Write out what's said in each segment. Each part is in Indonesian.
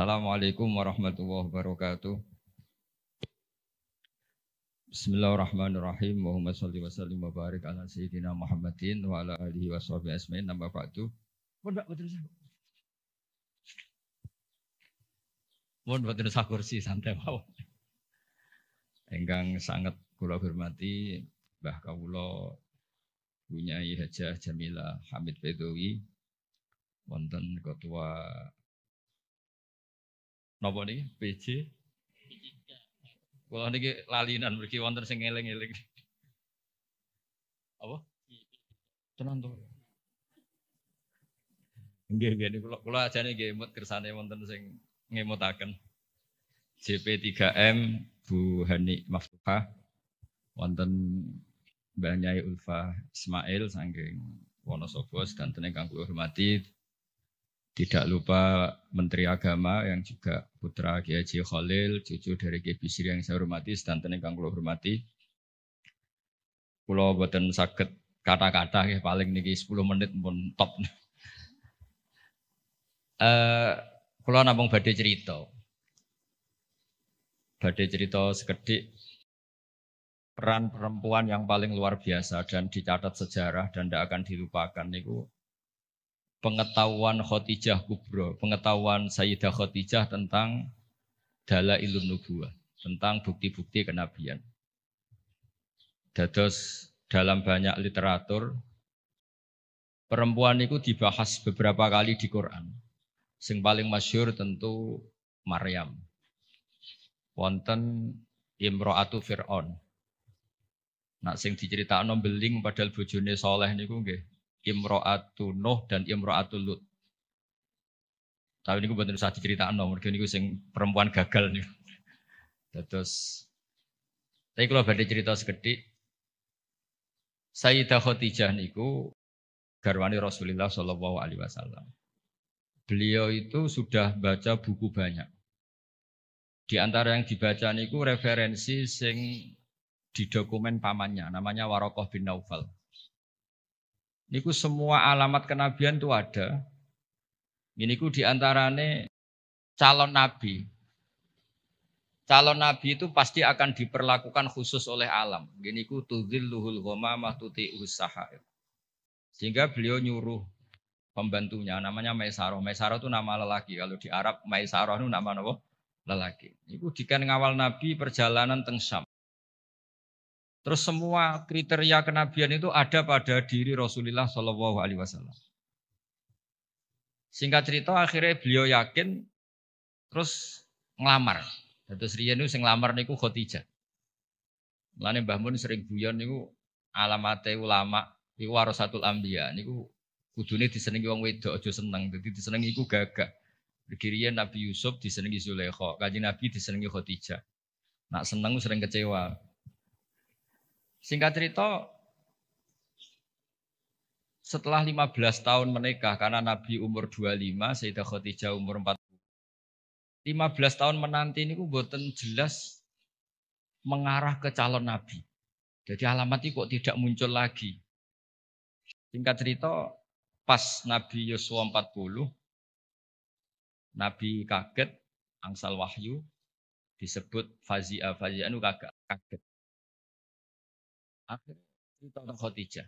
Assalamualaikum warahmatullahi wabarakatuh. Bismillahirrahmanirrahim. Allahumma salli wa sallim wa barik ala sayyidina Muhammadin wa ala alihi wa sahbihi asma'in nama ba'du. Mohon Pak Betul Mun Betul kursi santai mawon. Enggang sangat kula hormati Mbah kawula punyai Hajah Jamila Hamid Bedowi wonten ketua Noboni, niki? PJ. Kula niki lalinan mriki wonten sing eling-eling. Apa? Tenan to. Nggih, nggih niku kula ajane nggih mut kersane wonten sing ngemutaken. JP3M Bu Hani Maftuha wonten Mbah Nyai Ulfa Ismail saking Wonosobo sedanten kang kula hormati tidak lupa Menteri Agama yang juga putra Kiai Haji Khalil, cucu dari Kiai Bisri yang saya hormati, dan yang kula hormati. Pulau buatan sakit kata-kata ya paling niki 10 menit pun top. Eh kulau nampung badai cerita. Badai cerita sekedik peran perempuan yang paling luar biasa dan dicatat sejarah dan tidak akan dilupakan niku pengetahuan Khotijah Kubro, pengetahuan Sayyidah Khotijah tentang dala ilmu nubuah, tentang bukti-bukti kenabian. Dados dalam banyak literatur perempuan itu dibahas beberapa kali di Quran. Sing paling masyur tentu Maryam. Wonten Imro'atu Fir'aun. Nak sing diceritakan beling padahal bojone soleh niku nggih Imro'atu Nuh dan Imro'atu Lut. Tapi ini bener usah dicritakno, mungkin gue sing perempuan gagal nih. Terus tapi kalau berarti cerita segede, Sayyidah Khadijah niku garwani Rasulullah Shallallahu alaihi wasallam. Beliau itu sudah baca buku banyak. Di antara yang dibaca niku referensi sing di dokumen pamannya namanya Warokoh bin Naufal. Niku semua alamat kenabian itu ada. Ini ku diantarane calon nabi. Calon nabi itu pasti akan diperlakukan khusus oleh alam. Gini ku luhul goma mahtuti sahaib. Sehingga beliau nyuruh pembantunya namanya Maisaro. Maisaro itu nama lelaki. Kalau di Arab Maisaro itu nama apa? Lelaki. Ibu dikan ngawal nabi perjalanan tengsam. Terus semua kriteria kenabian itu ada pada diri Rasulullah Shallallahu Alaihi Wasallam. Singkat cerita akhirnya beliau yakin terus ngelamar. Terus Rian itu sing ngelamar niku Khotijah. Mulane Mbah Mun sering guyon niku alamate ulama iku warasatul anbiya niku kudune disenengi wong wedok aja seneng. Dadi disenengi iku gagah. Rian Nabi Yusuf disenengi Zulaikha, Kanjeng Nabi disenengi Khadijah. Nak seneng sering kecewa. Singkat cerita, setelah 15 tahun menikah, karena Nabi umur 25, Sayyidah Khadijah umur 40. 15 tahun menanti ini buatan jelas mengarah ke calon Nabi. Jadi alamat itu kok tidak muncul lagi. Singkat cerita, pas Nabi Yosua 40, Nabi kaget, angsal wahyu, disebut fazia. Fazia itu kaget. Akhirnya cerita tentang Khadijah.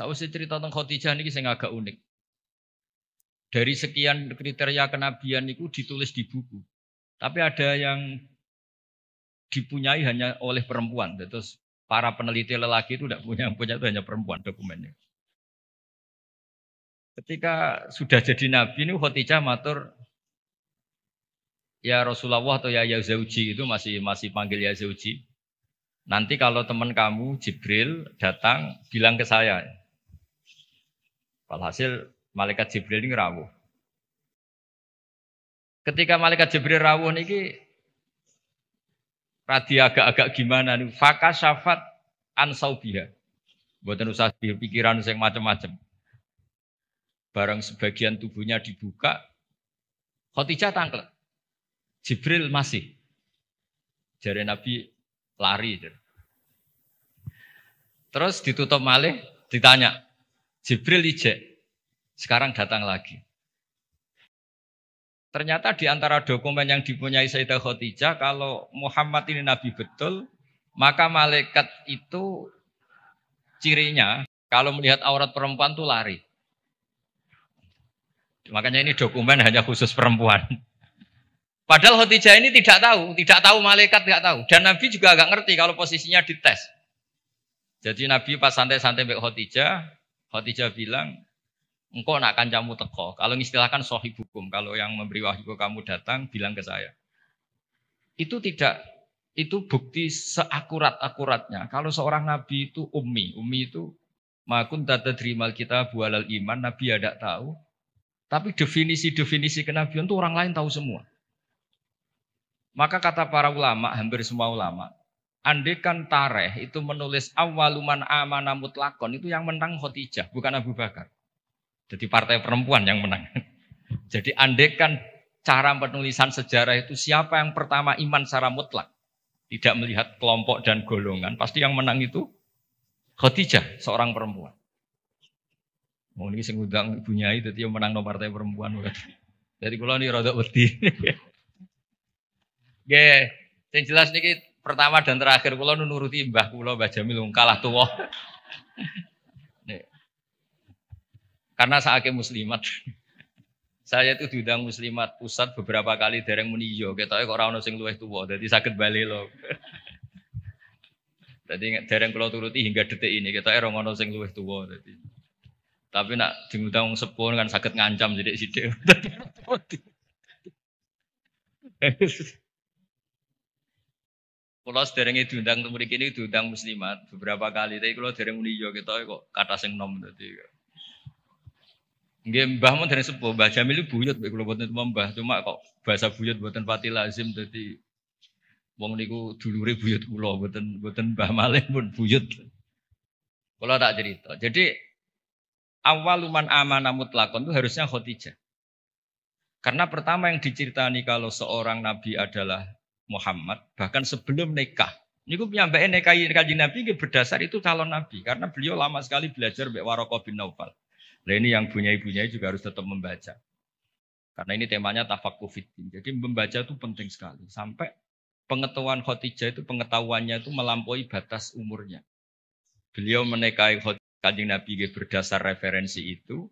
usah cerita tentang Khadijah ini saya agak unik. Dari sekian kriteria kenabian itu ditulis di buku. Tapi ada yang dipunyai hanya oleh perempuan. Terus para peneliti lelaki itu tidak punya, punya itu hanya perempuan dokumennya. Ketika sudah jadi nabi ini Khadijah matur ya Rasulullah atau ya Yazauji itu masih masih panggil ya Yazauji. Nanti kalau teman kamu Jibril datang bilang ke saya. Walhasil malaikat Jibril ini rawuh. Ketika malaikat Jibril rawuh niki radi agak-agak gimana nih? Faka syafat ansaubiha. Buatan usah pikiran yang macam-macam. Barang sebagian tubuhnya dibuka, Khotijah tangkel. Jibril masih. Jari Nabi lari. Jari. Terus ditutup malih, ditanya, Jibril ijek, sekarang datang lagi. Ternyata di antara dokumen yang dipunyai Sayyidah Khadijah, kalau Muhammad ini Nabi betul, maka malaikat itu cirinya, kalau melihat aurat perempuan tuh lari. Makanya ini dokumen hanya khusus perempuan. Padahal Khadijah ini tidak tahu, tidak tahu malaikat, tidak tahu. Dan Nabi juga agak ngerti kalau posisinya dites. Jadi Nabi pas santai-santai Mbak Khotijah, Khotijah bilang, engkau nak jamu teko. Kalau istilahkan hukum, kalau yang memberi wahyu kamu datang, bilang ke saya. Itu tidak, itu bukti seakurat-akuratnya. Kalau seorang Nabi itu ummi, ummi itu makun tata drimal kita bualal iman, Nabi ya tahu. Tapi definisi-definisi kenabian itu orang lain tahu semua. Maka kata para ulama, hampir semua ulama, Andekan Tareh itu menulis awaluman amanah mutlakon itu yang menang Khotijah bukan Abu Bakar. Jadi partai perempuan yang menang. Jadi andekan cara penulisan sejarah itu siapa yang pertama iman secara mutlak tidak melihat kelompok dan golongan pasti yang menang itu Khotijah, seorang perempuan. Mau ini sengudang ibunya itu dia menang nomor partai perempuan. Jadi kalau ini rada Oke, Nggih, jelas sedikit pertama dan terakhir kula nuruti mbah kula Mbah Jamil kalah tuwa. Karena ke muslimat. Saya itu diundang muslimat pusat beberapa kali dereng muni yo iya. ketoke kok ora ono sing luwih tuwa dadi saged bali lho. Dadi dereng kula turuti hingga detik ini ketoke ora ono sing luwih tuwa dadi. Tapi nak diundang wong sepun kan saged ngancam sithik-sithik. Kalau sedereng itu temu ini itu undang muslimat beberapa kali. Tapi kalau sedereng ini yo kita kok kata sing nom tadi. Gak mbah mau dereng sepuh, Mbah Jamil buyut kalau buatnya cuma mbah, cuma kok bahasa buyut buatan pati lazim tadi. wong niku dulure buyut kula buatan buatan Mbah Malih pun buyut. Kalau tak cerita. Jadi awaluman amanah mutlakon itu harusnya khotijah. Karena pertama yang diceritani kalau seorang nabi adalah Muhammad bahkan sebelum nikah. Niku nyampein nikah kaji Nabi berdasar itu calon Nabi karena beliau lama sekali belajar Mbak Waroko bin Naufal. Nah ini yang punya ibunya juga harus tetap membaca. Karena ini temanya tafakku Jadi membaca itu penting sekali. Sampai pengetahuan Khadijah itu pengetahuannya itu melampaui batas umurnya. Beliau menikahi kanjeng Nabi berdasar referensi itu.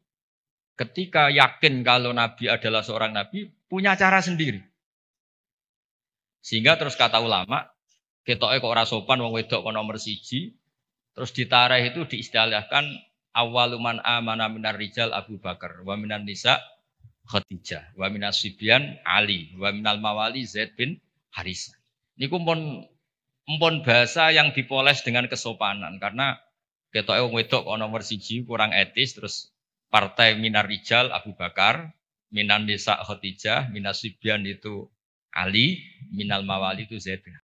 Ketika yakin kalau Nabi adalah seorang Nabi, punya cara sendiri. Sehingga terus kata ulama, ketoke kok rasopan sopan wong wedok kok nomor siji. Terus ditarah itu diistilahkan awaluman amana minar rijal Abu Bakar wa minan nisa Khadijah wa minas sibyan Ali wa minal mawali Zaid bin Harisa. ini kumpun mpon bahasa yang dipoles dengan kesopanan karena ketoke wong wedok kok nomor siji kurang etis terus partai minar rijal Abu Bakar, minan nisa Khadijah, minas Sibian itu Ali minal mawali itu Zaid bin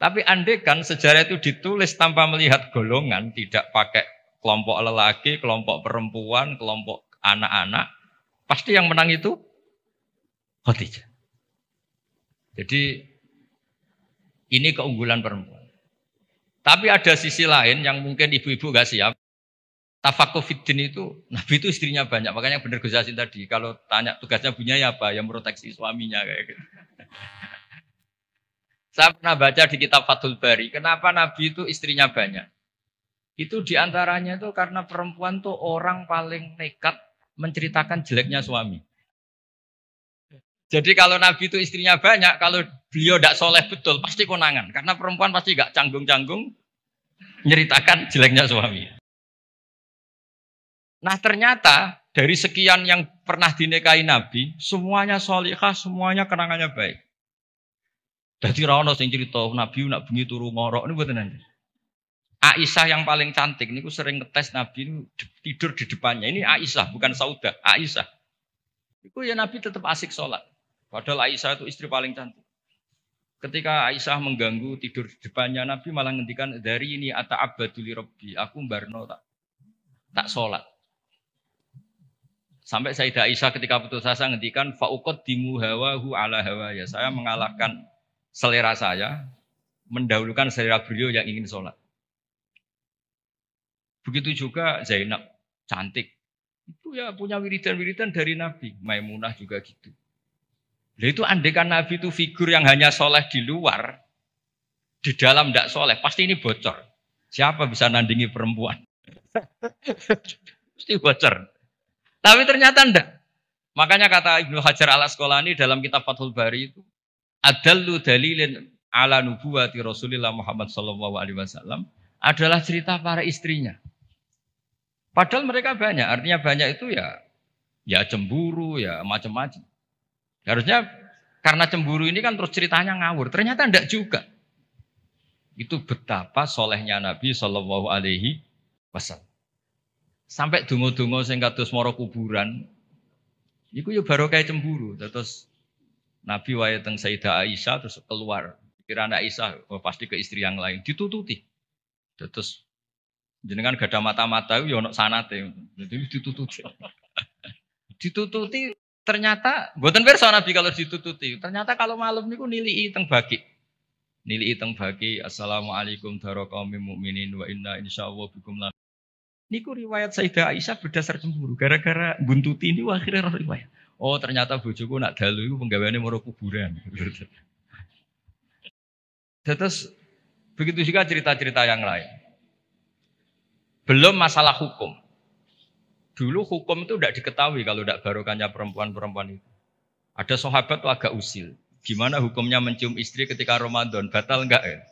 Tapi kan sejarah itu ditulis tanpa melihat golongan, tidak pakai kelompok lelaki, kelompok perempuan, kelompok anak-anak, pasti yang menang itu Khadijah. Jadi ini keunggulan perempuan. Tapi ada sisi lain yang mungkin ibu-ibu gak siap. Tafakuh itu, Nabi itu istrinya banyak. Makanya benar Gus Yassin tadi, kalau tanya tugasnya punya ya apa? Yang proteksi suaminya kayak gitu. Saya pernah baca di kitab Fathul Bari, kenapa Nabi itu istrinya banyak? Itu diantaranya itu karena perempuan tuh orang paling nekat menceritakan jeleknya suami. Jadi kalau Nabi itu istrinya banyak, kalau beliau tidak soleh betul, pasti konangan. Karena perempuan pasti gak canggung-canggung menceritakan jeleknya suami. Nah ternyata dari sekian yang pernah dinikahi Nabi, semuanya solihah, semuanya kenangannya baik. Jadi Rano sing cerita Nabi nak bunyi turu ngorok ini buat nanti. Aisyah yang paling cantik niku sering ngetes Nabi ini tidur di depannya. Ini Aisyah bukan Sauda, Aisyah. Itu ya Nabi tetap asik sholat. Padahal Aisyah itu istri paling cantik. Ketika Aisyah mengganggu tidur di depannya Nabi malah ngendikan dari ini ata abaduli Robbi, aku mbarno tak tak sholat. Sampai Sayyidah Aisyah ketika putus asa ngendikan faukot dimu hawahu ala hawa ya. Saya mengalahkan selera saya, mendahulukan selera beliau yang ingin sholat. Begitu juga Zainab cantik. Itu ya punya wiridan-wiridan dari Nabi. Maimunah juga gitu. Nah itu andekan Nabi itu figur yang hanya soleh di luar, di dalam tidak soleh, pasti ini bocor. Siapa bisa nandingi perempuan? Pasti bocor. Tapi ternyata enggak. Makanya kata Ibnu Hajar al Asqalani dalam kitab Fathul Bari itu adallu dalilin ala nubuwati Rasulillah Muhammad sallallahu alaihi wasallam adalah cerita para istrinya. Padahal mereka banyak, artinya banyak itu ya ya cemburu, ya macam-macam. Harusnya karena cemburu ini kan terus ceritanya ngawur. Ternyata enggak juga. Itu betapa solehnya Nabi Shallallahu Alaihi Wasallam. Sampai dungo-dungo sing kados moro kuburan, iku yo baru kayak cemburu. Terus Nabi wae teng Sayyidah Aisyah terus keluar. kira anak Aisyah oh, pasti ke istri yang lain ditututi. Terus jenengan gak ada mata-mata yo ono sanate. Jadi ditututi. ditututi ternyata buatan pirsa Nabi kalau ditututi. Ternyata kalau malam niku nilii teng bagi nili teng bagi assalamualaikum warahmatullahi wabarakatuh wa inna insyaallah bikum Niku riwayat Sayyidah Aisyah berdasar cemburu. Gara-gara buntuti ini akhirnya roh riwayat. Oh ternyata bojoku nak dalu itu penggawaannya mau kuburan. Terus begitu juga cerita-cerita yang lain. Belum masalah hukum. Dulu hukum itu tidak diketahui kalau tidak barokahnya perempuan-perempuan itu. Ada sahabat tuh agak usil. Gimana hukumnya mencium istri ketika Ramadan? Batal enggak ya?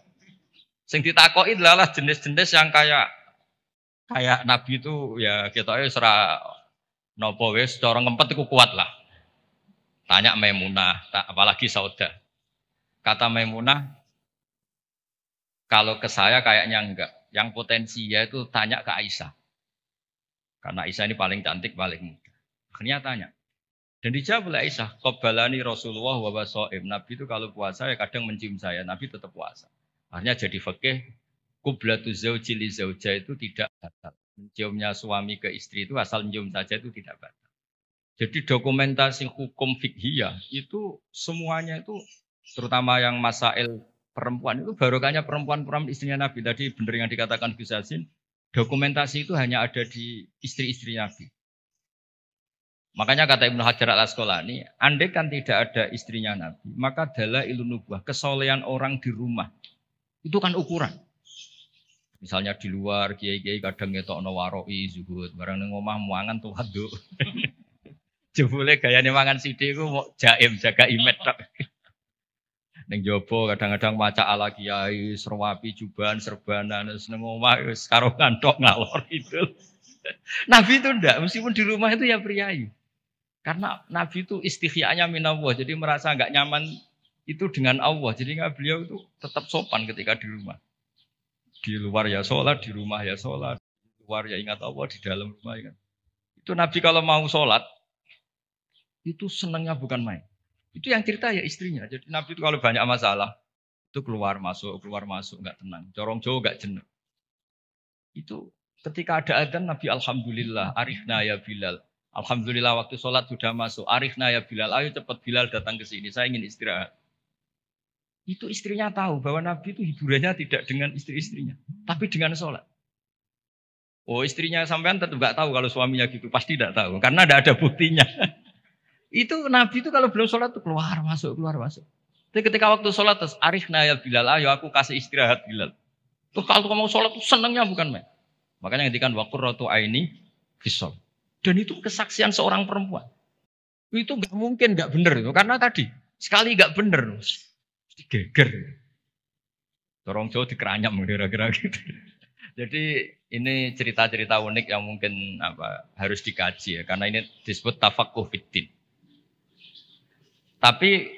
Sing ditakoi adalah jenis-jenis yang kayak kayak Nabi itu ya kita ya serah nopo wes corong empat itu kuat lah. Tanya Maimunah, apalagi Sauda. Kata Maimunah, kalau ke saya kayaknya enggak. Yang potensi ya itu tanya ke Aisyah. Karena Aisyah ini paling cantik, paling muda. Akhirnya tanya. Dan dijawab oleh Aisyah, Kebalani Rasulullah wa Nabi itu kalau puasa ya kadang mencium saya, Nabi tetap puasa. Akhirnya jadi fakih, kublatu zauji li zauja itu tidak batal. Menciumnya suami ke istri itu asal mencium saja itu tidak batal. Jadi dokumentasi hukum fikhiyah itu semuanya itu terutama yang masail perempuan itu barokahnya perempuan-perempuan istrinya Nabi. Tadi benar yang dikatakan Gus Hasin, dokumentasi itu hanya ada di istri-istri Nabi. Makanya kata Ibnu Hajar al Asqalani, andai kan tidak ada istrinya Nabi, maka adalah ilmu nubuah, kesolehan orang di rumah. Itu kan ukuran. Misalnya di luar kiai-kiai kadang no waroi zuhud, barang neng omah muangan tuh aduh, Jebule gayane mangan sidi gue mau jaim jaga imet neng jopo kadang-kadang maca ala kiai, serwapi juban, serbanan wis ning omah sekarang ngalor itu. Nabi itu ndak, meskipun di rumah itu ya priayi. Karena Nabi itu istihya'nya minallah, jadi merasa nggak nyaman itu dengan Allah. Jadi beliau itu tetap sopan ketika di rumah. Di luar ya sholat, di rumah ya sholat, di luar ya ingat Allah, di dalam rumah ingat. Itu Nabi kalau mau sholat, itu senangnya bukan main. Itu yang cerita ya istrinya. Jadi Nabi itu kalau banyak masalah, itu keluar masuk, keluar masuk, nggak tenang. Corong jauh nggak jenuh. Itu ketika ada adzan Nabi Alhamdulillah, arifna ya Bilal. Alhamdulillah waktu sholat sudah masuk. Arifna ya Bilal, ayo cepat Bilal datang ke sini. Saya ingin istirahat. Itu istrinya tahu bahwa Nabi itu hiburannya tidak dengan istri-istrinya, tapi dengan sholat. Oh istrinya sampean tetap gak tahu kalau suaminya gitu, pasti gak tahu karena tidak ada buktinya. itu Nabi itu kalau belum sholat tuh keluar masuk keluar masuk. Tapi ketika waktu sholat terus Arif naya Bilal, ayo aku kasih istirahat Bilal. Tuh kalau kamu mau sholat tuh senengnya bukan main. Makanya ketika waktu rotu aini fisol. Dan itu kesaksian seorang perempuan. Itu nggak mungkin gak bener itu karena tadi sekali nggak benar. Mesti geger. Dorong jauh dikeranyam kira-kira gitu. Jadi ini cerita-cerita unik yang mungkin apa harus dikaji ya karena ini disebut tafakuh fitin. Tapi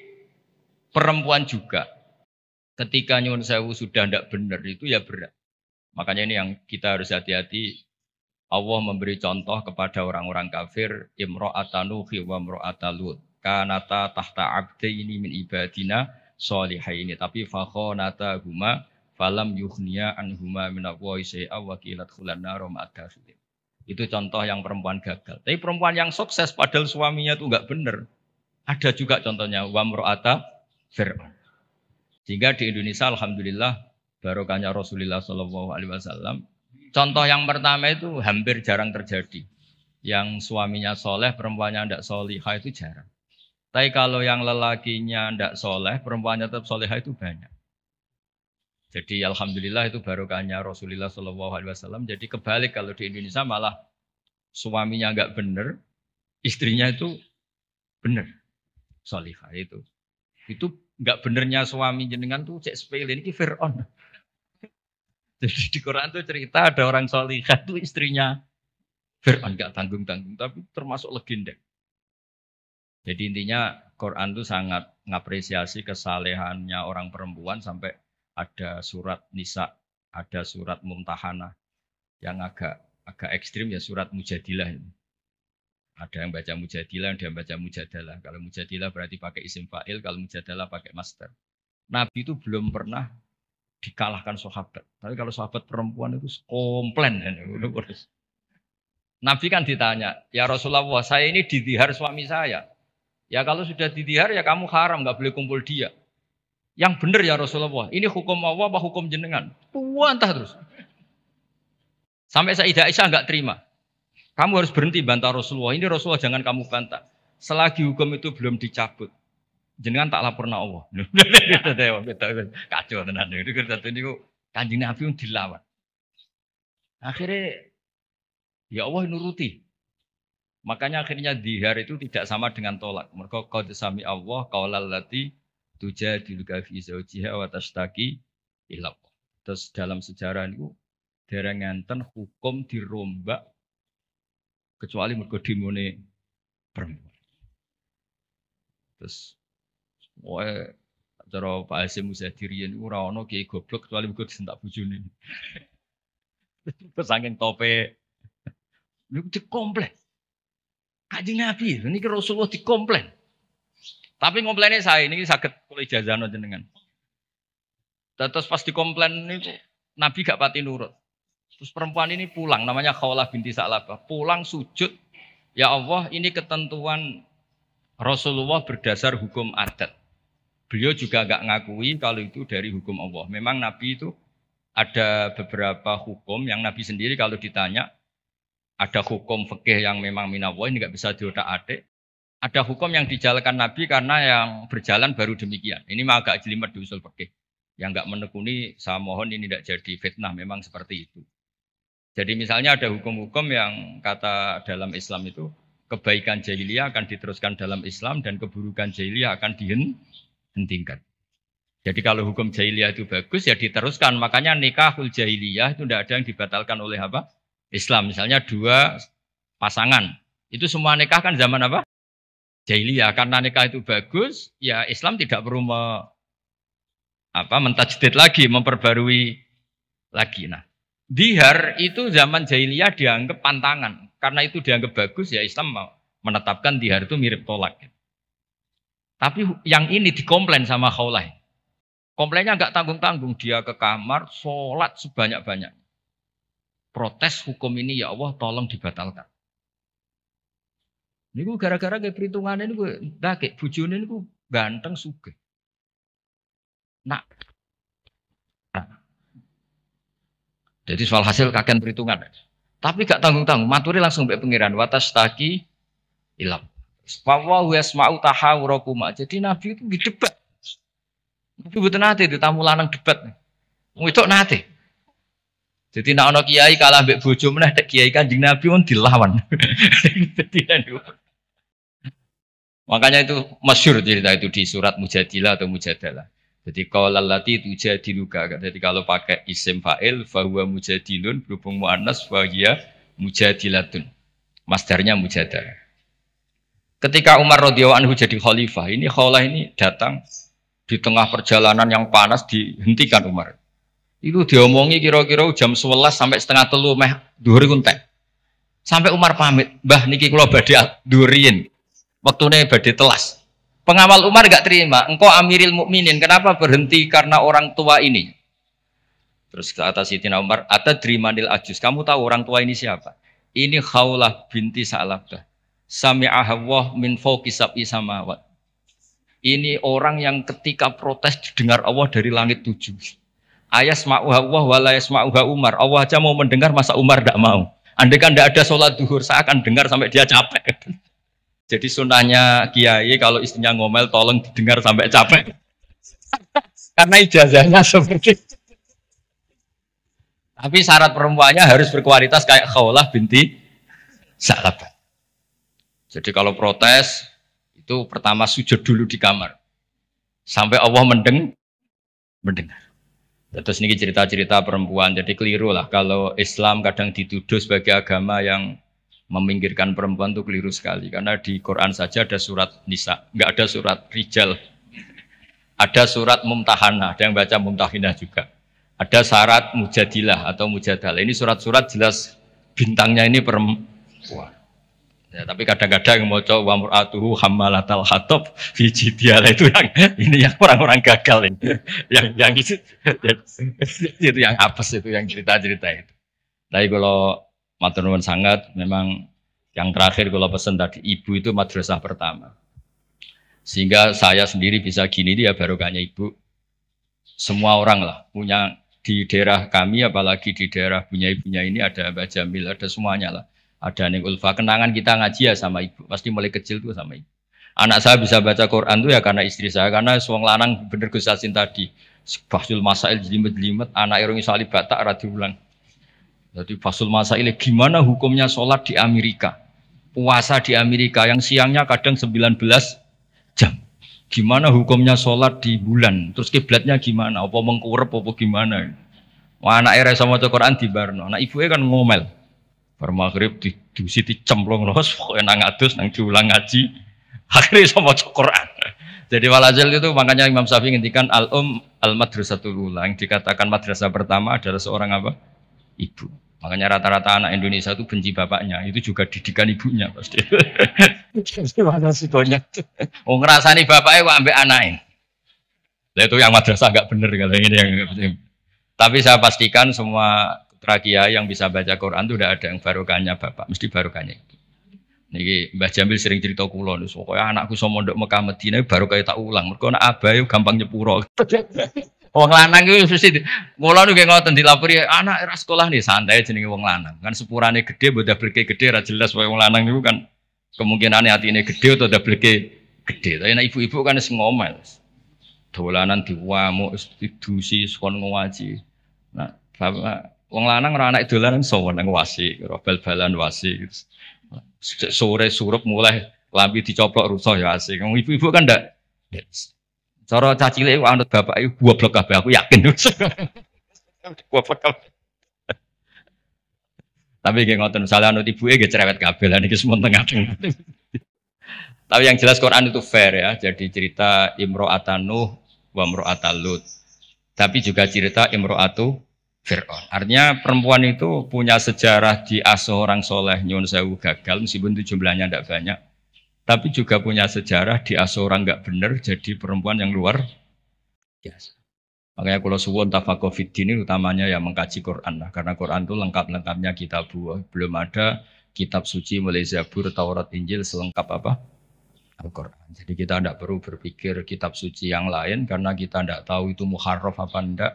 perempuan juga ketika nyuwun sewu sudah tidak benar itu ya berat. Makanya ini yang kita harus hati-hati. Allah memberi contoh kepada orang-orang kafir imro'atanuhi wa imro'atalut kanata tahta abdi ini min ibadina ini tapi fakhonata huma falam yukhniya anhuma minallahi syai'a wa qilat khulan narum adkhilin. Itu contoh yang perempuan gagal. Tapi perempuan yang sukses padahal suaminya itu enggak benar. Ada juga contohnya wamro'ata fir'aun. Sehingga di Indonesia alhamdulillah barokahnya Rasulullah Shallallahu alaihi wasallam. Contoh yang pertama itu hampir jarang terjadi. Yang suaminya soleh, perempuannya tidak solihah itu jarang. Tapi kalau yang lelakinya tidak soleh, perempuannya tetap soleh itu banyak. Jadi alhamdulillah itu barokahnya Rasulullah Shallallahu Alaihi Wasallam. Jadi kebalik kalau di Indonesia malah suaminya nggak bener, istrinya itu bener, solihah itu. Itu nggak benernya suami jenengan tuh cek sepele ini Fir'aun. Jadi di Quran tuh cerita ada orang solihah tuh istrinya Fir'aun nggak tanggung tanggung, tapi termasuk legenda. Jadi intinya Quran itu sangat ngapresiasi kesalehannya orang perempuan sampai ada surat Nisa, ada surat mumtahana yang agak agak ekstrim ya surat Mujadilah ini. Ada yang baca Mujadilah, ada yang baca Mujadalah. Kalau Mujadilah berarti pakai isim fa'il, kalau Mujadalah pakai master. Nabi itu belum pernah dikalahkan sahabat. Tapi kalau sahabat perempuan itu komplain. Hmm. Nabi kan ditanya, ya Rasulullah, saya ini didihar suami saya. Ya kalau sudah didihar, ya kamu haram, nggak boleh kumpul dia. Yang benar ya Rasulullah. Ini hukum Allah apa hukum jenengan? Tua entah terus. Sampai Sayyidah Aisyah nggak terima. Kamu harus berhenti bantah Rasulullah. Ini Rasulullah jangan kamu bantah. Selagi hukum itu belum dicabut. Jenengan tak lapor na Allah. Kacau tenan. Ini kan kanjeng Nabi dilawan. Akhirnya ya Allah nuruti. Makanya akhirnya dihar itu tidak sama dengan tolak. Mereka kau disami Allah kau lalati tuja diluka fi zaujiha wa tashtaki ilab. Terus dalam sejarah itu dereng ngenten hukum dirombak kecuali mereka dimone perempuan. Terus wae cara Pak Hasim Musadirian itu ora ono goblok kecuali mereka disentak ini. Terus angin tope niku kompleks. Kanjeng Nabi, ini ke Rasulullah dikomplain. Tapi komplainnya saya ini sakit kulit jajan jazano dengan. Terus pas dikomplain ini Nabi gak pati nurut. Terus perempuan ini pulang, namanya Khawlah binti Sa'labah. Pulang sujud, ya Allah ini ketentuan Rasulullah berdasar hukum adat. Beliau juga gak ngakui kalau itu dari hukum Allah. Memang Nabi itu ada beberapa hukum yang Nabi sendiri kalau ditanya ada hukum fikih yang memang minawah ini nggak bisa diotak adik Ada hukum yang dijalankan Nabi karena yang berjalan baru demikian. Ini mah agak jelimet di usul fikih. Yang nggak menekuni, saya mohon ini tidak jadi fitnah. Memang seperti itu. Jadi misalnya ada hukum-hukum yang kata dalam Islam itu kebaikan jahiliyah akan diteruskan dalam Islam dan keburukan jahiliyah akan dihentikan. Jadi kalau hukum jahiliyah itu bagus ya diteruskan. Makanya nikahul jahiliyah itu tidak ada yang dibatalkan oleh apa? Islam. Misalnya dua pasangan. Itu semua nikah kan zaman apa? Jahiliyah. Karena nikah itu bagus, ya Islam tidak perlu me, apa mentajdid lagi, memperbarui lagi. Nah, dihar itu zaman jahiliyah dianggap pantangan. Karena itu dianggap bagus, ya Islam menetapkan dihar itu mirip tolak. Tapi yang ini dikomplain sama lain Komplainnya nggak tanggung-tanggung. Dia ke kamar, sholat sebanyak-banyak protes hukum ini ya Allah tolong dibatalkan. Ini gue gara-gara kayak perhitungan ini gue bujuan ini gue ganteng suge. Nak. Nah. Jadi soal hasil kakek perhitungan. Tapi gak tanggung-tanggung, maturi langsung baik pengiran watas taki ilam. Fawahu yasma'u tahawurakuma. Jadi Nabi itu didebat. Nabi betul nanti ditamu lanang debat. Itu nanti. Jadi nak ono kiai kalah mbek bojo meneh tek kiai Kanjeng Nabi pun dilawan. Anu. Makanya itu masyur cerita itu di surat Mujadilah atau Mujadalah. Jadi kalau lati itu Jadi Jadi kalau pakai isim fa'il fahuwa mujadilun berhubung mu'annas fahiya mujadilatun. Masdarnya mujadalah. Ketika Umar radhiyallahu anhu jadi khalifah, ini khalifah ini datang di tengah perjalanan yang panas dihentikan Umar. Itu diomongi kira-kira jam 11 sampai setengah telu meh duri kuntek. Sampai Umar pamit, bah niki kula badhe durin, waktunya badhe telas." Pengawal Umar gak terima, "Engkau Amiril Mukminin, kenapa berhenti karena orang tua ini?" Terus ke atas Sayyidina Umar, ada drimanil ajus? Kamu tahu orang tua ini siapa?" "Ini Khaulah binti Sa'labah." Sami'aha Allah min fawqi sab'i samawat. Ini orang yang ketika protes didengar Allah dari langit tujuh. Ayas ma'uha Allah wa la ma'uha Umar. Allah aja mau mendengar masa Umar tidak mau. Andai kan tidak ada sholat duhur, saya akan dengar sampai dia capek. Jadi sunnahnya kiai kalau istrinya ngomel tolong didengar sampai capek. Karena ijazahnya seperti Tapi syarat perempuannya harus berkualitas kayak Khawlah binti salab Jadi kalau protes itu pertama sujud dulu di kamar. Sampai Allah mendeng mendengar. Terus ini cerita-cerita perempuan, jadi keliru lah kalau Islam kadang dituduh sebagai agama yang meminggirkan perempuan itu keliru sekali. Karena di Quran saja ada surat Nisa, nggak ada surat Rijal. Ada surat Mumtahana, ada yang baca Mumtahina juga. Ada syarat Mujadilah atau Mujadalah. Ini surat-surat jelas bintangnya ini perempuan. Ya, tapi kadang-kadang mau coba wamuratuhu hamalatal hatob hiji itu yang ini yang orang-orang gagal ini. yang yang itu, itu yang apes itu yang cerita-cerita itu. Tapi kalau maturnuwun sangat memang yang terakhir kalau pesan tadi ibu itu madrasah pertama. Sehingga saya sendiri bisa gini dia barokahnya ibu. Semua orang lah punya di daerah kami apalagi di daerah punya ibunya ini ada Mbak Jamil, ada semuanya lah ada nih ulfa kenangan kita ngaji ya sama ibu. Pasti mulai kecil tuh sama ibu. Anak saya bisa baca Quran tuh ya karena istri saya karena suang lanang bener Gus Yasin tadi. Fasul Masail jelimet-jelimet anak irungi salib batak radhi ulang Jadi Fasul Masail gimana hukumnya sholat di Amerika? Puasa di Amerika yang siangnya kadang 19 jam. Gimana hukumnya sholat di bulan? Terus kiblatnya gimana? Apa mengkurep apa gimana? Wah, anak era sama Quran di Barno. Nah, ibu kan ngomel. Bar maghrib di dusi cemplung loh, pokoknya nang adus nang diulang ngaji. Akhirnya sama Quran. Jadi walajal itu makanya Imam Syafi'i ngintikan al um al madrasatul ula yang dikatakan madrasah pertama adalah seorang apa? Ibu. Makanya rata-rata anak Indonesia itu benci bapaknya, itu juga didikan ibunya pasti. Gimana sih banyak? Oh ngerasani bapaknya kok ambek anakin. Nah, itu yang madrasah nggak bener kalau ini yang Tapi saya pastikan semua putra kiai yang bisa baca Quran itu udah ada yang barokahnya bapak, mesti barokahnya itu. Niki Mbah Jamil sering cerita kulon, pokoknya anakku sama ndok Mekah Medina baru kayak tak ulang. mereka anak abai gampang nyepuro. wong lanang itu mesti kula niku nggih ngoten dilapuri anak era sekolah nih santai jenenge wong lanang. Kan sepurane gede mbok dableke gede ra jelas wae wong lanang niku kan kemungkinan hati ini gede atau dableke gede. Tapi nek ibu-ibu kan wis ngomel. Dolanan diwamuk, didusi, sekon ngaji. Nah, bapak Wong lanang ora anak dolanan sowo nang wasi, bal-balan wasi. Sore surup mulai lambi dicoplok rusuh ya asik. Wong ibu-ibu kan ndak Cara cacile ku anut bapak iku goblok kabeh aku yakin. Goblok Tapi nggih ngoten salah anut ibuke nggih cerewet kabeh lan iki semun tengah-tengah. Tapi yang jelas Quran itu fair ya. Jadi cerita Imro'atan Nuh wa Imro'atan Lut. Tapi juga cerita Imro'atu Fir'aun. Artinya perempuan itu punya sejarah di diasuh orang soleh, nyun sewu gagal, meskipun itu jumlahnya tidak banyak. Tapi juga punya sejarah di diasuh orang nggak benar, jadi perempuan yang luar biasa. Makanya kalau suwon tafakoh ini utamanya ya mengkaji Quran lah, karena Quran itu lengkap-lengkapnya kitab buah. Belum ada kitab suci mulai Zabur, Taurat, Injil selengkap apa? Al-Quran. Jadi kita tidak perlu berpikir kitab suci yang lain karena kita tidak tahu itu muharraf apa enggak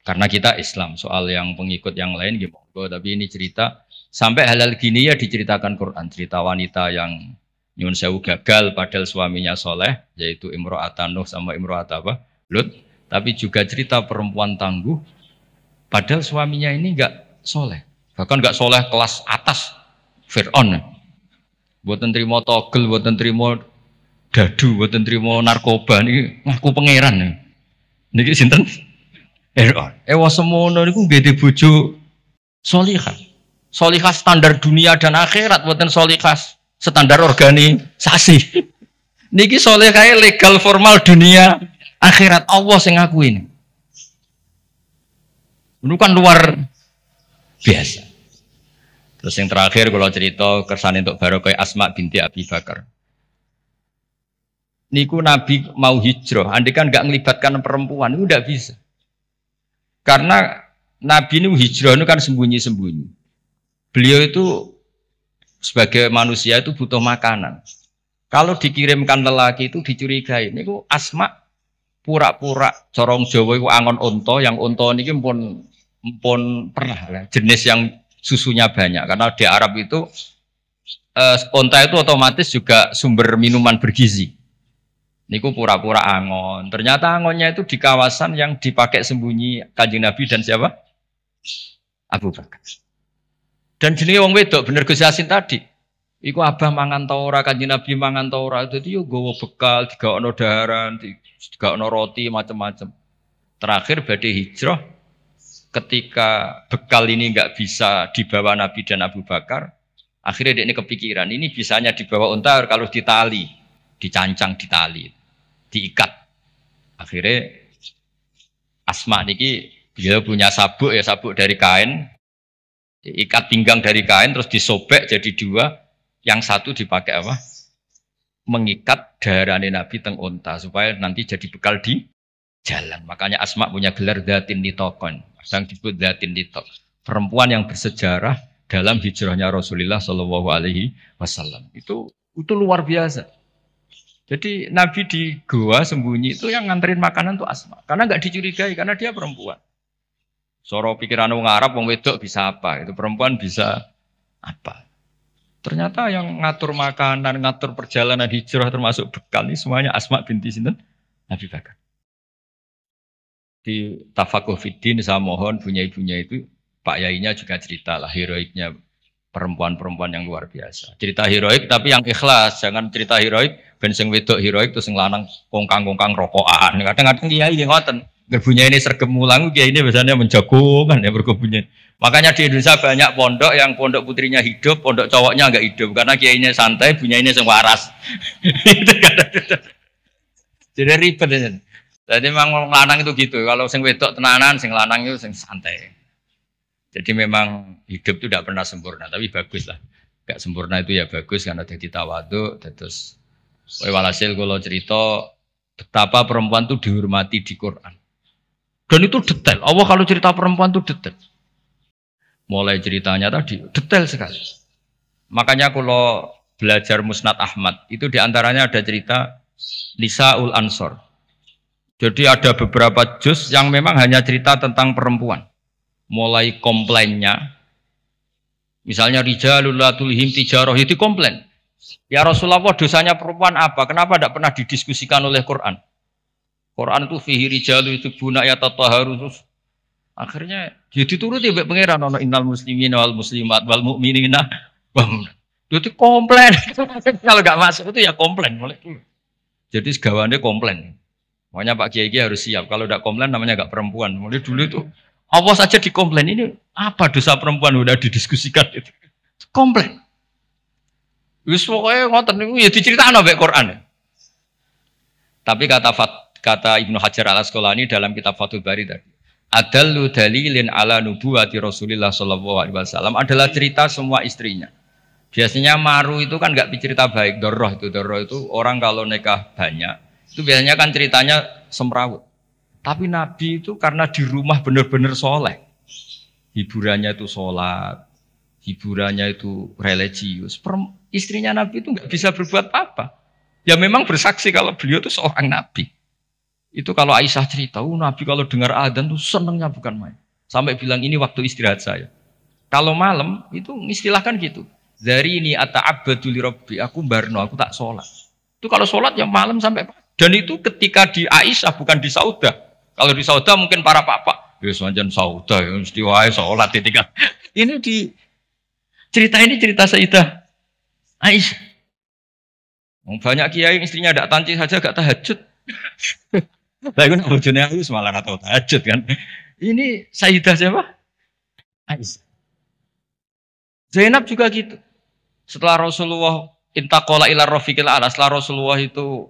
karena kita Islam, soal yang pengikut yang lain gimana? Ya Tapi ini cerita sampai halal gini ya diceritakan Quran, cerita wanita yang nyun sewu gagal padahal suaminya soleh, yaitu Imro'atan Nuh sama Imro'at apa? Lut. Tapi juga cerita perempuan tangguh, padahal suaminya ini enggak soleh. Bahkan enggak soleh kelas atas Fir'aun. Buat terima togel, buat terima dadu, buat terima narkoba, ini ngaku pangeran. Ini sinten? Eh, oh. Ewa semono niku beda bojo solihah. Solihah standar dunia dan akhirat buatan solihah standar organisasi. Niki solihah legal formal dunia akhirat Allah sing ngaku ini. Ini kan luar biasa. Terus yang terakhir kalau cerita kesan untuk Barokah Asma binti Abi Bakar. Niku Nabi mau hijrah, andikan gak nggak melibatkan perempuan, itu bisa. Karena Nabi ini hijrah itu kan sembunyi-sembunyi. Beliau itu sebagai manusia itu butuh makanan. Kalau dikirimkan lelaki itu dicurigai. Ini kok asma pura-pura corong Jawa itu angon onto. Yang onto ini pun pun pernah lah. Jenis yang susunya banyak. Karena di Arab itu eh, onta itu otomatis juga sumber minuman bergizi. Niku pura-pura angon. Ternyata angonnya itu di kawasan yang dipakai sembunyi kanjeng Nabi dan siapa? Abu Bakar. Dan jenenge wong wedok bener Gus Yasin tadi. Iku abah mangan ta kanjeng Nabi mangan ta itu yo gowo bekal, ono daharan, ono roti macam-macam. Terakhir badai hijrah ketika bekal ini nggak bisa dibawa Nabi dan Abu Bakar, akhirnya dia ini kepikiran ini bisanya dibawa unta kalau ditali, dicancang ditali diikat. Akhirnya Asma niki dia punya sabuk ya sabuk dari kain, ikat pinggang dari kain terus disobek jadi dua, yang satu dipakai apa? Mengikat darahnya Nabi teng onta supaya nanti jadi bekal di jalan. Makanya Asma punya gelar datin ditokon, yang disebut datin ditok. Perempuan yang bersejarah dalam hijrahnya Rasulullah Shallallahu Alaihi Wasallam itu itu luar biasa. Jadi Nabi di goa sembunyi itu yang nganterin makanan tuh Asma. Karena nggak dicurigai karena dia perempuan. Soro pikiran wong Arab wong wedok bisa apa? Itu perempuan bisa apa? Ternyata yang ngatur makanan, ngatur perjalanan hijrah termasuk bekal ini semuanya Asma binti Sinten Nabi Bakar. Di Tafakuh Fiddin saya mohon punya ibunya itu Pak Yainya juga cerita lah heroiknya perempuan-perempuan yang luar biasa. Cerita heroik tapi yang ikhlas, jangan cerita heroik ben sing wedok heroik terus sing lanang kongkang-kongkang rokokan. Kadang-kadang kiai iya ngoten. Gerbunya ini sergem mulang, kiai ini biasanya menjagokan ya bergerbunya. Makanya di Indonesia banyak pondok yang pondok putrinya hidup, pondok cowoknya agak hidup karena kiainya santai, bunya ini sing waras. Jadi ribet Jadi memang lanang itu gitu. Kalau sing wedok tenanan, sing lanang itu sing santai. Jadi memang hidup itu tidak pernah sempurna, tapi bagus lah. Gak sempurna itu ya bagus karena jadi tawadu, terus walhasil kalau cerita betapa perempuan itu dihormati di Quran. Dan itu detail. Allah kalau cerita perempuan itu detail. Mulai ceritanya tadi detail sekali. Makanya kalau belajar Musnad Ahmad itu diantaranya ada cerita Nisaul Ansor. Jadi ada beberapa juz yang memang hanya cerita tentang perempuan mulai komplainnya. Misalnya rijalul latulhim tijaroh ya itu komplain. Ya Rasulullah dosanya perempuan apa? Kenapa tidak pernah didiskusikan oleh Quran? Quran itu fihi rijalu itu guna ya tataharu akhirnya jadi turut ya pangeran ono innal muslimin wal muslimat wal mukminina itu komplain kalau nggak masuk itu ya komplain jadi segawannya komplain makanya Pak Kiai harus siap kalau tidak komplain namanya nggak perempuan mulai dulu itu Allah saja dikomplain ini apa dosa perempuan udah didiskusikan itu. Komplain. Wis pokoknya ngoten niku ya diceritakan oleh Quran. Tapi kata Fat, kata Ibnu Hajar Al Asqalani dalam kitab Fathul Bari tadi, Adalu dalilin ala nubuwati Rasulullah sallallahu alaihi wasallam adalah cerita semua istrinya. Biasanya maru itu kan nggak bercerita baik, doroh itu doroh itu orang kalau nikah banyak itu biasanya kan ceritanya semrawut. Tapi Nabi itu karena di rumah benar-benar soleh. Hiburannya itu sholat, hiburannya itu religius. Istrinya Nabi itu nggak bisa berbuat apa-apa. Ya memang bersaksi kalau beliau itu seorang Nabi. Itu kalau Aisyah cerita, oh, Nabi kalau dengar adzan tuh senengnya bukan main. Sampai bilang ini waktu istirahat saya. Kalau malam itu istilahkan gitu. Dari ini ata'abadu li Robbi aku barno, aku tak sholat. Itu kalau sholat ya malam sampai Dan itu ketika di Aisyah bukan di Saudah. Kalau di Saudi mungkin para papa. Ya semacam Sauda, ya, mesti wae sholat di kan. Ini di cerita ini cerita Sayyidah Aisyah. Banyak kiai istrinya tidak tanci saja gak tahajud. Lah iku bojone Ayu semalah ra tahajud kan. Ini Sayyidah siapa? Aisyah. Zainab juga gitu. Setelah Rasulullah intakola ilar rafiqil ala, setelah Rasulullah itu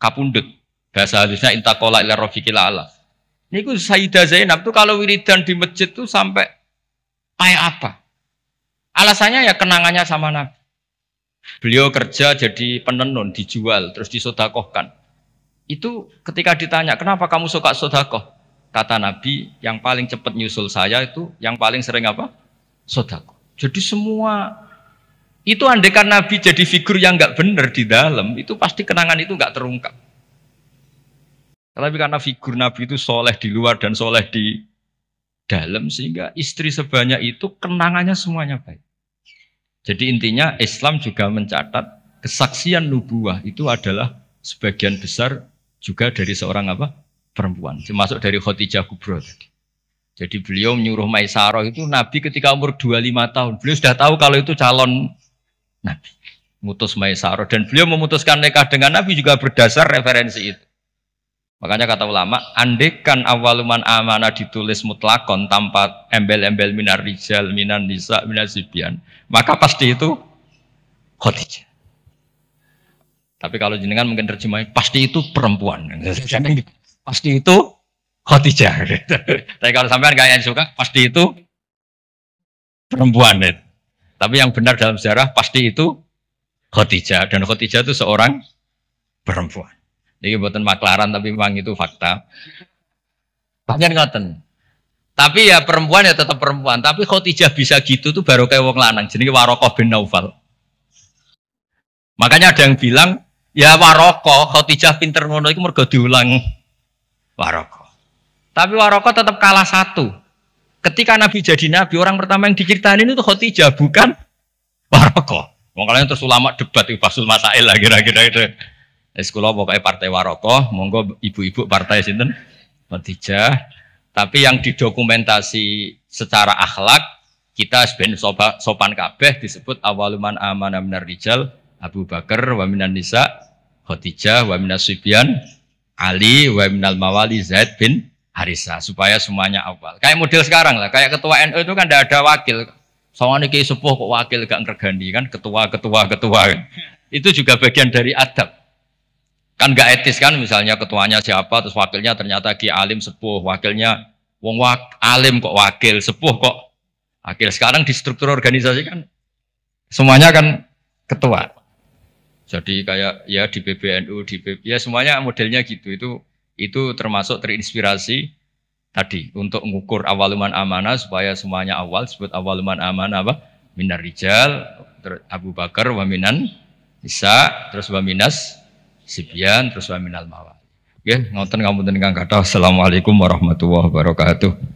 kapundut, Bahasa halusnya intakola ila rofiqil ala. Niku Sayyidah Zainab tuh kalau wiridan di masjid tuh sampai kayak apa? Alasannya ya kenangannya sama Nabi. Beliau kerja jadi penenun, dijual, terus disodakohkan. Itu ketika ditanya, kenapa kamu suka sodakoh? Kata Nabi, yang paling cepat nyusul saya itu, yang paling sering apa? Sodakoh. Jadi semua itu andekan Nabi jadi figur yang nggak benar di dalam, itu pasti kenangan itu nggak terungkap. Tetapi karena figur Nabi itu soleh di luar dan soleh di dalam sehingga istri sebanyak itu kenangannya semuanya baik. Jadi intinya Islam juga mencatat kesaksian nubuah itu adalah sebagian besar juga dari seorang apa perempuan, termasuk dari Khadijah Kubro tadi. Jadi beliau menyuruh Maisaroh itu Nabi ketika umur 25 tahun. Beliau sudah tahu kalau itu calon Nabi. Mutus Maisaroh. Dan beliau memutuskan nikah dengan Nabi juga berdasar referensi itu. Makanya kata ulama, andekan awaluman amanah ditulis mutlakon tanpa embel-embel minar rijal, minan nisa, minar sibian, maka pasti itu khotijah. Tapi kalau jenengan mungkin terjemahin, pasti itu perempuan. pasti itu khotijah. Tapi kalau sampean kayak yang suka, pasti itu perempuan. Tapi yang benar dalam sejarah, pasti itu khotijah. Dan khotijah itu seorang perempuan. Ini buatan maklaran tapi memang itu fakta. Banyak ngoten. Tapi ya perempuan ya tetap perempuan. Tapi Khotijah bisa gitu tuh baru kayak wong lanang. Jadi Warokoh bin Naufal. Makanya ada yang bilang ya Warokoh Khotijah pinter ngono itu mergo diulang Warokoh. Tapi Warokoh tetap kalah satu. Ketika Nabi jadi Nabi, orang pertama yang diceritain itu Khotijah bukan Warokoh. Wong kalian terus ulama debat itu pasul masail lah kira-kira itu. -kira. Wis kula partai Waroko, monggo ibu-ibu partai sinten? Khadijah. Tapi yang didokumentasi secara akhlak kita sebenarnya sopa, sopan kabeh disebut awaluman amanah minar rijal Abu Bakar wa minan nisa Khadijah wa minas Sibyan Ali wa minal mawali Zaid bin Harisa supaya semuanya awal. Kayak model sekarang lah, kayak ketua NU itu kan tidak ada wakil. Soalnya kayak sepuh kok wakil gak ngergandi kan ketua ketua ketua kan. Itu juga bagian dari adab Kan gak etis kan misalnya ketuanya siapa terus wakilnya ternyata Ki Alim sepuh, wakilnya wong wak, alim kok wakil, sepuh kok wakil. Sekarang di struktur organisasi kan semuanya kan ketua. Jadi kayak ya di PBNU, di PB ya semuanya modelnya gitu. Itu itu termasuk terinspirasi tadi untuk mengukur awaluman amanah supaya semuanya awal sebut awaluman amanah apa minar rijal Abu Bakar waminan bisa terus waminas Sipian terus wa minal mawali. Nggih, ngoten ngapunten ingkang kathah. Assalamualaikum warahmatullahi wabarakatuh.